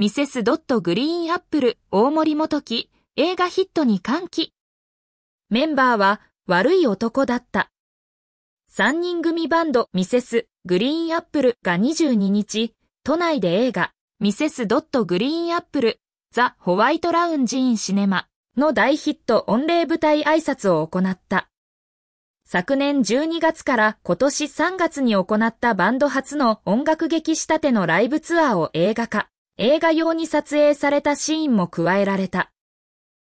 ミセス・ドット・グリーン・アップル、大森元木、映画ヒットに歓喜。メンバーは、悪い男だった。3人組バンド、ミセス・グリーン・アップルが22日、都内で映画、ミセス・ドット・グリーン・アップル、ザ・ホワイト・ラウンジ・イン・シネマの大ヒット御礼舞台挨拶を行った。昨年12月から今年3月に行ったバンド初の音楽劇仕立てのライブツアーを映画化。映画用に撮影されたシーンも加えられた。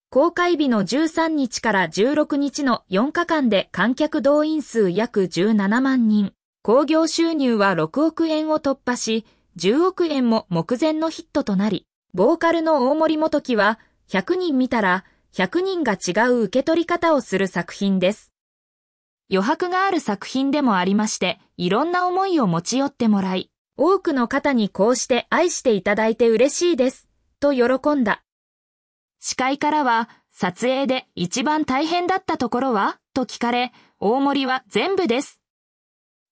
公開日の13日から16日の4日間で観客動員数約17万人、興行収入は6億円を突破し、10億円も目前のヒットとなり、ボーカルの大森元樹は、100人見たら、100人が違う受け取り方をする作品です。余白がある作品でもありまして、いろんな思いを持ち寄ってもらい、多くの方にこうして愛していただいて嬉しいです、と喜んだ。司会からは、撮影で一番大変だったところはと聞かれ、大森は全部です。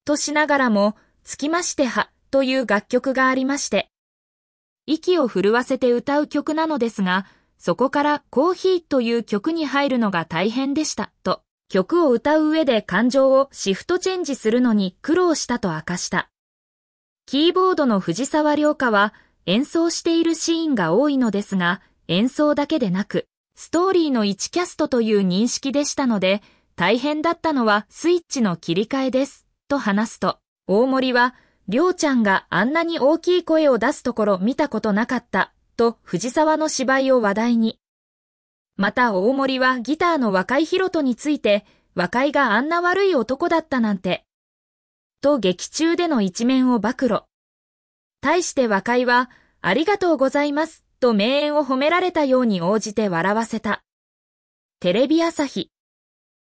としながらも、つきましては、という楽曲がありまして。息を震わせて歌う曲なのですが、そこからコーヒーという曲に入るのが大変でした、と。曲を歌う上で感情をシフトチェンジするのに苦労したと明かした。キーボードの藤沢良花は演奏しているシーンが多いのですが、演奏だけでなく、ストーリーの1キャストという認識でしたので、大変だったのはスイッチの切り替えです、と話すと、大森は、りょうちゃんがあんなに大きい声を出すところ見たことなかった、と藤沢の芝居を話題に。また大森はギターの若井ロトについて、若井があんな悪い男だったなんて、と劇中での一面を暴露。対して和解は、ありがとうございますと名演を褒められたように応じて笑わせた。テレビ朝日